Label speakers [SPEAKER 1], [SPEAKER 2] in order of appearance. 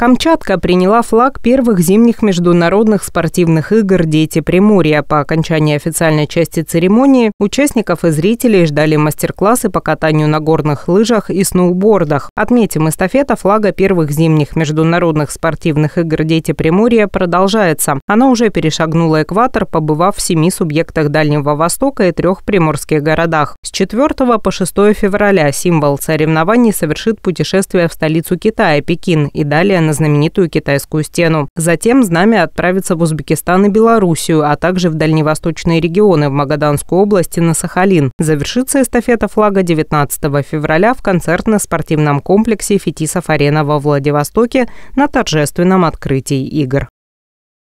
[SPEAKER 1] Камчатка приняла флаг первых зимних международных спортивных игр «Дети Приморья». По окончании официальной части церемонии участников и зрителей ждали мастер-классы по катанию на горных лыжах и сноубордах. Отметим, эстафета флага первых зимних международных спортивных игр «Дети Приморья» продолжается. Она уже перешагнула экватор, побывав в семи субъектах Дальнего Востока и трех приморских городах. С 4 по 6 февраля символ соревнований совершит путешествие в столицу Китая, Пекин, и далее на на знаменитую китайскую стену. Затем знамя отправится в Узбекистан и Белоруссию, а также в дальневосточные регионы, в Магаданскую область и на Сахалин. Завершится эстафета флага 19 февраля в концертно-спортивном комплексе «Фетисов-арена» во Владивостоке на торжественном открытии игр.